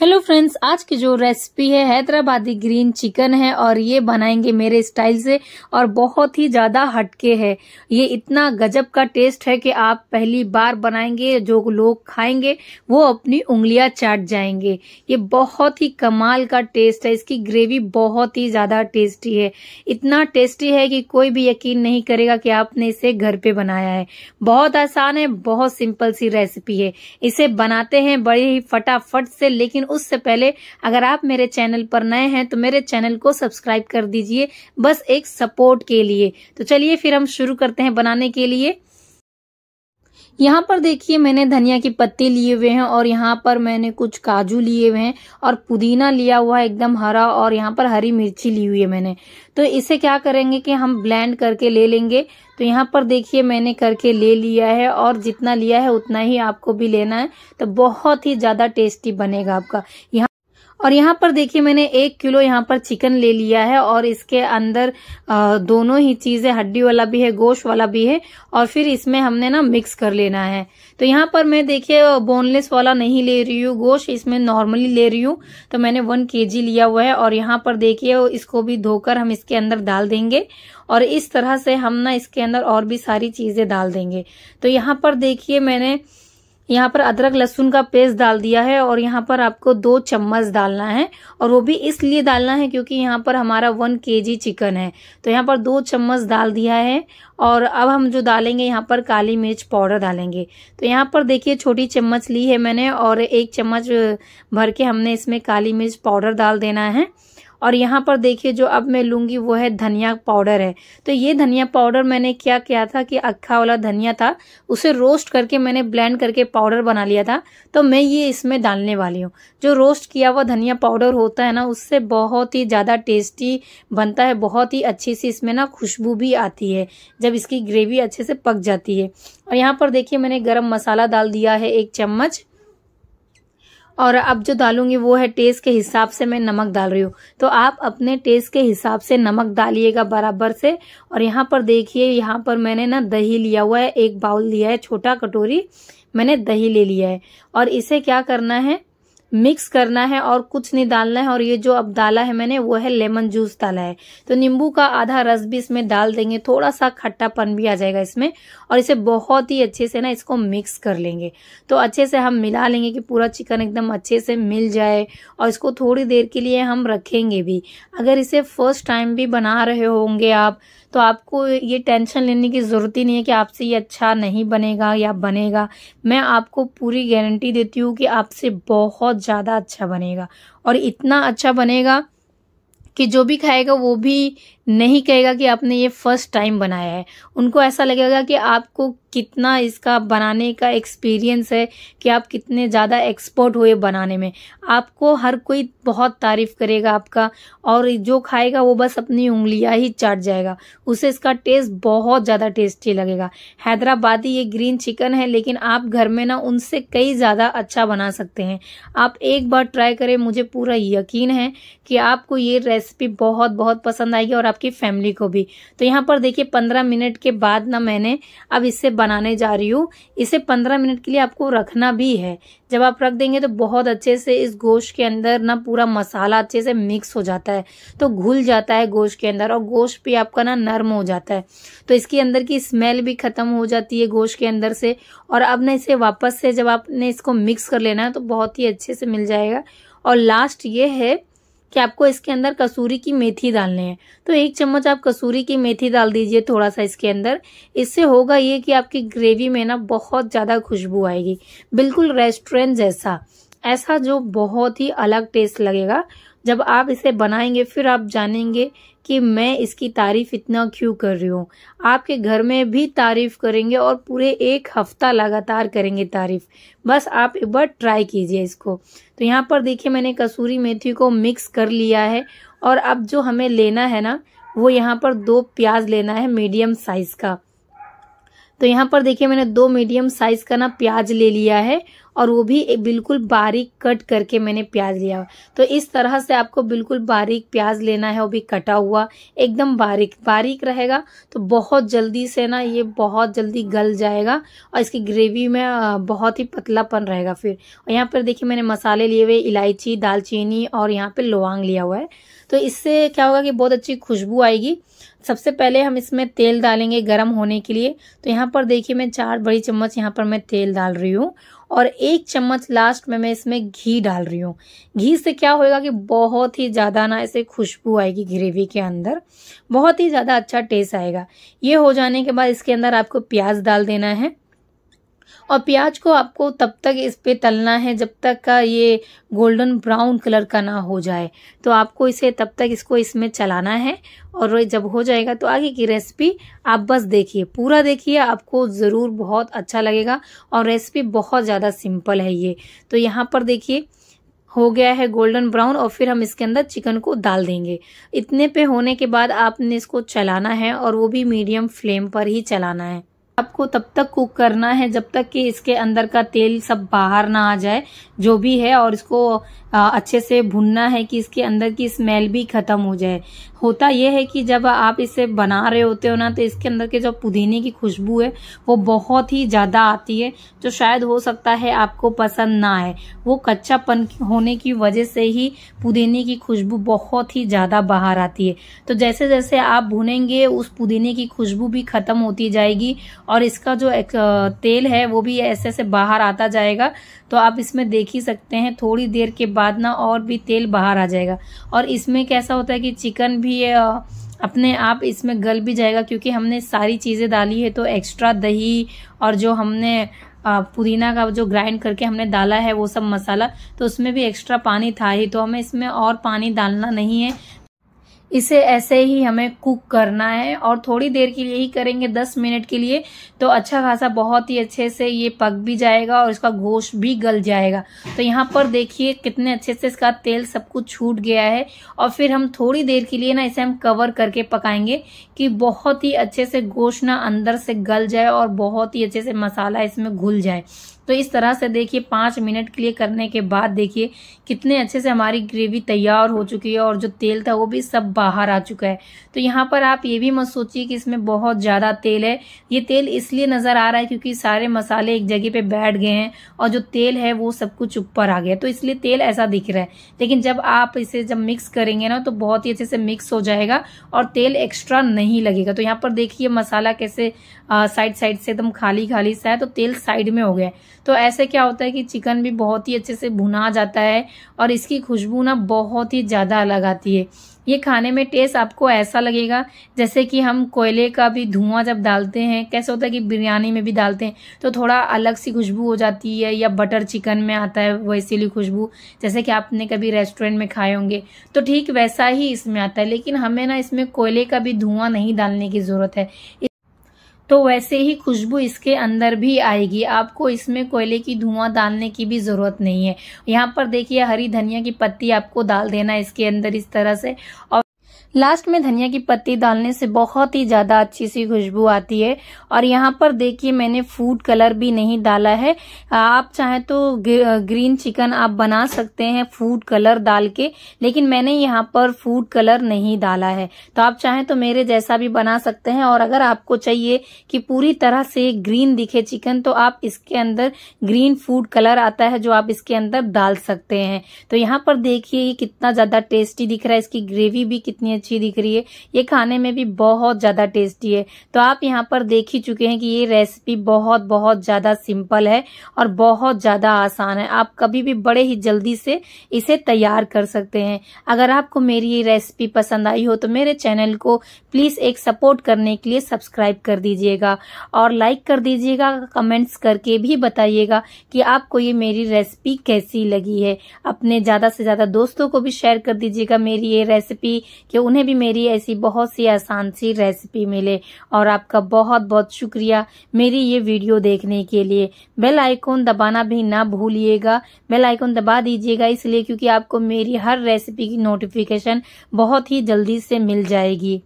hello friends आज की जो रेसिपी है हैदराबादी ग्रीन चिकन है और ये बनाएंगे मेरे स्टाइल से और बहुत ही ज़्यादा हटके है ये इतना गजब का टेस्ट है कि आप पहली बार बनाएंगे जो लोग खाएंगे वो अपनी उंगलियां चाट जाएंगे ये बहुत ही कमाल का टेस्ट है इसकी ग्रेवी बहुत ही ज़्यादा टेस्टी है इतना टेस्टी है कि कोई भी यकीन नहीं करेगा कि आपने इसे घर पर बनाया है बहुत आसान है बहुत सिंपल सी रेसिपी है इसे बनाते हैं बड़े ही फटाफट से लेकिन उससे पहले अगर आप मेरे चैनल पर नए हैं तो मेरे चैनल को सब्सक्राइब कर दीजिए बस एक सपोर्ट के लिए तो चलिए फिर हम शुरू करते हैं बनाने के लिए यहाँ पर देखिए मैंने धनिया की पत्ते लिए हुए हैं और यहाँ पर मैंने कुछ काजू लिए हुए हैं और पुदीना लिया हुआ है एकदम हरा और यहाँ पर हरी मिर्ची ली हुई है मैंने तो इसे क्या करेंगे कि हम ब्लेंड करके ले लेंगे तो यहाँ पर देखिए मैंने करके ले लिया है और जितना लिया है उतना ही आपको भी लेना है तो बहुत ही ज़्यादा टेस्टी बनेगा आपका यहाँ और यहाँ पर देखिए मैंने एक किलो यहाँ पर चिकन ले लिया है और इसके अंदर दोनों ही चीज़ें हड्डी वाला भी है गोश्त वाला भी है और फिर इसमें हमने ना मिक्स कर लेना है तो यहाँ पर मैं देखिए बोनलेस वाला नहीं ले रही हूँ गोश्त इसमें नॉर्मली ले रही हूँ तो मैंने वन के लिया हुआ है और यहाँ पर देखिए इसको भी धोकर हम इसके अंदर डाल देंगे और इस तरह से हम ना इसके अंदर और भी सारी चीज़ें डाल देंगे तो यहाँ पर देखिए मैंने यहाँ पर अदरक लहसुन का पेस्ट डाल दिया है और यहाँ पर आपको दो चम्मच डालना है और वो भी इसलिए डालना है क्योंकि यहाँ पर हमारा वन के जी चिकन है तो यहाँ पर दो चम्मच डाल दिया है और अब हम जो डालेंगे यहाँ पर काली मिर्च पाउडर डालेंगे तो यहाँ पर देखिए छोटी चम्मच ली है मैंने और एक चम्मच भर के हमने इसमें काली मिर्च पाउडर डाल देना है और यहाँ पर देखिए जो अब मैं लूँगी वो है धनिया पाउडर है तो ये धनिया पाउडर मैंने क्या किया था कि अक्खा वाला धनिया था उसे रोस्ट करके मैंने ब्लेंड करके पाउडर बना लिया था तो मैं ये इसमें डालने वाली हूँ जो रोस्ट किया हुआ धनिया पाउडर होता है ना उससे बहुत ही ज़्यादा टेस्टी बनता है बहुत ही अच्छी सी इसमें ना खुशबू भी आती है जब इसकी ग्रेवी अच्छे से पक जाती है और यहाँ पर देखिए मैंने गर्म मसाला डाल दिया है एक चम्मच और अब जो डालूंगी वो है टेस्ट के हिसाब से मैं नमक डाल रही हूँ तो आप अपने टेस्ट के हिसाब से नमक डालिएगा बराबर से और यहाँ पर देखिए यहाँ पर मैंने ना दही लिया हुआ है एक बाउल लिया है छोटा कटोरी मैंने दही ले लिया है और इसे क्या करना है मिक्स करना है और कुछ नहीं डालना है और ये जो अब डाला है मैंने वो है लेमन जूस डाला है तो नींबू का आधा रस भी इसमें डाल देंगे थोड़ा सा खट्टापन भी आ जाएगा इसमें और इसे बहुत ही अच्छे से ना इसको मिक्स कर लेंगे तो अच्छे से हम मिला लेंगे कि पूरा चिकन एकदम अच्छे से मिल जाए और इसको थोड़ी देर के लिए हम रखेंगे भी अगर इसे फर्स्ट टाइम भी बना रहे होंगे आप तो आपको ये टेंशन लेने की ज़रूरत ही नहीं है कि आपसे ये अच्छा नहीं बनेगा या बनेगा मैं आपको पूरी गारंटी देती हूँ कि आपसे बहुत बहुत ज़्यादा अच्छा बनेगा और इतना अच्छा बनेगा कि जो भी खाएगा वो भी नहीं कहेगा कि आपने ये फर्स्ट टाइम बनाया है उनको ऐसा लगेगा कि आपको कितना इसका बनाने का एक्सपीरियंस है कि आप कितने ज़्यादा एक्सपर्ट हुए बनाने में आपको हर कोई बहुत तारीफ़ करेगा आपका और जो खाएगा वो बस अपनी उंगलियां ही चाट जाएगा उसे इसका टेस्ट बहुत ज़्यादा टेस्टी लगेगा हैदराबादी ये ग्रीन चिकन है लेकिन आप घर में ना उनसे कई ज़्यादा अच्छा बना सकते हैं आप एक बार ट्राई करें मुझे पूरा यकीन है कि आपको ये रेसिपी बहुत बहुत पसंद आएगी और आप आपकी फैमिली को भी तो यहाँ पर देखिए पंद्रह मिनट के बाद ना मैंने अब इसे बनाने जा रही हूँ इसे पंद्रह मिनट के लिए आपको रखना भी है जब आप रख देंगे तो बहुत अच्छे से इस गोश्त के अंदर ना पूरा मसाला अच्छे से मिक्स हो जाता है तो घुल जाता है गोश्त के अंदर और गोश्त भी आपका ना नर्म हो जाता है तो इसके अंदर की स्मेल भी ख़त्म हो जाती है गोश्त के अंदर से और अब ना इसे वापस से जब आपने इसको मिक्स कर लेना है तो बहुत ही अच्छे से मिल जाएगा और लास्ट ये है कि आपको इसके अंदर कसूरी की मेथी डालने हैं तो एक चम्मच आप कसूरी की मेथी डाल दीजिए थोड़ा सा इसके अंदर इससे होगा ये कि आपकी ग्रेवी में ना बहुत ज़्यादा खुशबू आएगी बिल्कुल रेस्टोरेंट जैसा ऐसा जो बहुत ही अलग टेस्ट लगेगा जब आप इसे बनाएंगे फिर आप जानेंगे कि मैं इसकी तारीफ इतना क्यों कर रही हूँ आपके घर में भी तारीफ करेंगे और पूरे एक हफ्ता लगातार करेंगे तारीफ बस आप एक बार ट्राई कीजिए इसको तो यहाँ पर देखिए मैंने कसूरी मेथी को मिक्स कर लिया है और अब जो हमें लेना है ना वो यहाँ पर दो प्याज लेना है मीडियम साइज़ का तो यहाँ पर देखिए मैंने दो मीडियम साइज़ का ना प्याज ले लिया है और वो भी बिल्कुल बारीक कट करके मैंने प्याज लिया तो इस तरह से आपको बिल्कुल बारीक प्याज लेना है वो भी कटा हुआ एकदम बारीक बारीक रहेगा तो बहुत जल्दी से ना ये बहुत जल्दी गल जाएगा और इसकी ग्रेवी में बहुत ही पतलापन रहेगा फिर और यहाँ पर देखिए मैंने मसाले लिए हुए इलायची दालचीनी और यहाँ पर लोवांग लिया हुआ है तो इससे क्या होगा कि बहुत अच्छी खुशबू आएगी सबसे पहले हम इसमें तेल डालेंगे गर्म होने के लिए तो यहाँ पर देखिए मैं चार बड़ी चम्मच यहाँ पर मैं तेल डाल रही हूँ और एक चम्मच लास्ट में मैं इसमें घी डाल रही हूँ घी से क्या होएगा कि बहुत ही ज़्यादा ना ऐसे खुशबू आएगी ग्रेवी के अंदर बहुत ही ज़्यादा अच्छा टेस्ट आएगा ये हो जाने के बाद इसके अंदर आपको प्याज डाल देना है और प्याज को आपको तब तक इस पर तलना है जब तक का ये गोल्डन ब्राउन कलर का ना हो जाए तो आपको इसे तब तक इसको इसमें चलाना है और जब हो जाएगा तो आगे की रेसिपी आप बस देखिए पूरा देखिए आपको ज़रूर बहुत अच्छा लगेगा और रेसिपी बहुत ज़्यादा सिंपल है ये तो यहाँ पर देखिए हो गया है गोल्डन ब्राउन और फिर हम इसके अंदर चिकन को डाल देंगे इतने पे होने के बाद आपने इसको चलाना है और वो भी मीडियम फ्लेम पर ही चलाना है आपको तब तक कुक करना है जब तक कि इसके अंदर का तेल सब बाहर ना आ जाए जो भी है और इसको अच्छे से भुनना है कि इसके अंदर की स्मेल भी खत्म हो जाए होता यह है कि जब आप इसे बना रहे होते हो ना तो इसके अंदर के जो पुदीने की खुशबू है वो बहुत ही ज़्यादा आती है जो शायद हो सकता है आपको पसंद ना आए वो कच्चापन होने की वजह से ही पुदीने की खुशबू बहुत ही ज़्यादा बाहर आती है तो जैसे जैसे आप भुनेंगे उस पुदीने की खुशबू भी खत्म होती जाएगी और इसका जो तेल है वो भी ऐसे ऐसे बाहर आता जाएगा तो आप इसमें देख ही सकते हैं थोड़ी देर के बाद ना और भी तेल बाहर आ जाएगा और इसमें कैसा होता है कि चिकन भी अपने आप इसमें गल भी जाएगा क्योंकि हमने सारी चीज़ें डाली है तो एक्स्ट्रा दही और जो हमने पुदीना का जो ग्राइंड करके हमने डाला है वो सब मसाला तो उसमें भी एक्स्ट्रा पानी था ही तो हमें इसमें और पानी डालना नहीं है इसे ऐसे ही हमें कुक करना है और थोड़ी देर के लिए ही करेंगे दस मिनट के लिए तो अच्छा खासा बहुत ही अच्छे से ये पक भी जाएगा और इसका गोश्त भी गल जाएगा तो यहाँ पर देखिए कितने अच्छे से इसका तेल सब कुछ छूट गया है और फिर हम थोड़ी देर के लिए ना इसे हम कवर करके पकाएंगे कि बहुत ही अच्छे से गोश्त ना अंदर से गल जाए और बहुत ही अच्छे से मसाला इसमें घुल जाए तो इस तरह से देखिए पाँच मिनट के लिए करने के बाद देखिए कितने अच्छे से हमारी ग्रेवी तैयार हो चुकी है और जो तेल था वो भी सब बाहर आ चुका है तो यहाँ पर आप ये भी मत सोचिए कि इसमें बहुत ज़्यादा तेल है ये तेल इसलिए नज़र आ रहा है क्योंकि सारे मसाले एक जगह पर बैठ गए हैं और जो तेल है वो सब कुछ ऊपर आ गया तो इसलिए तेल ऐसा दिख रहा है लेकिन जब आप इसे जब मिक्स करेंगे ना तो बहुत ही अच्छे से मिक्स हो जाएगा और तेल एक्स्ट्रा नहीं लगेगा तो यहाँ पर देखिए मसाला कैसे साइड साइड से एकदम खाली खाली सा है तो तेल साइड में हो गया है तो ऐसे क्या होता है कि चिकन भी बहुत ही अच्छे से भुना जाता है और इसकी खुशबू ना बहुत ही ज़्यादा अलग आती है ये खाने में टेस्ट आपको ऐसा लगेगा जैसे कि हम कोयले का भी धुआं जब डालते हैं कैसे होता है कि बिरयानी में भी डालते हैं तो थोड़ा अलग सी खुशबू हो जाती है या बटर चिकन में आता है वैसी ली खुशबू जैसे कि आपने कभी रेस्टोरेंट में खाए होंगे तो ठीक वैसा ही इसमें आता है लेकिन हमें ना इसमें कोयले का भी धुआं नहीं डालने की ज़रूरत है तो वैसे ही खुशबू इसके अंदर भी आएगी आपको इसमें कोयले की धुआं डालने की भी ज़रूरत नहीं है यहाँ पर देखिए हरी धनिया की पत्ती आपको डाल देना इसके अंदर इस तरह से और लास्ट में धनिया की पत्ती डालने से बहुत ही ज्यादा अच्छी सी खुशबू आती है और यहाँ पर देखिए मैंने फूड कलर भी नहीं डाला है आप चाहे तो ग्रीन चिकन आप बना सकते हैं फूड कलर डाल के लेकिन मैंने यहाँ पर फूड कलर नहीं डाला है तो आप चाहे तो मेरे जैसा भी बना सकते हैं और अगर आपको चाहिए कि पूरी तरह से ग्रीन दिखे चिकन तो आप इसके अंदर ग्रीन फूड कलर आता है जो आप इसके अंदर डाल सकते हैं तो यहाँ पर देखिए कितना ज्यादा टेस्टी दिख रहा है इसकी ग्रेवी भी कितनी अच्छी दिख रही है ये खाने में भी बहुत ज़्यादा टेस्टी है तो आप यहाँ पर देख ही चुके हैं कि ये रेसिपी बहुत बहुत ज़्यादा सिंपल है और बहुत ज़्यादा आसान है आप कभी भी बड़े ही जल्दी से इसे तैयार कर सकते हैं अगर आपको मेरी ये रेसिपी पसंद आई हो तो मेरे चैनल को प्लीज़ एक सपोर्ट करने के लिए सब्सक्राइब कर दीजिएगा और लाइक कर दीजिएगा कमेंट्स करके भी बताइएगा कि आपको ये मेरी रेसिपी कैसी लगी है अपने ज़्यादा से ज़्यादा दोस्तों को भी शेयर कर दीजिएगा मेरी ये रेसिपी कि उन्हें भी मेरी ऐसी बहुत सी आसान सी रेसिपी मिले और आपका बहुत बहुत शुक्रिया मेरी ये वीडियो देखने के लिए बेल आइकॉन दबाना भी ना भूलिएगा बेल आइकॉन दबा दीजिएगा इसलिए क्योंकि आपको मेरी हर रेसिपी की नोटिफिकेशन बहुत ही जल्दी से मिल जाएगी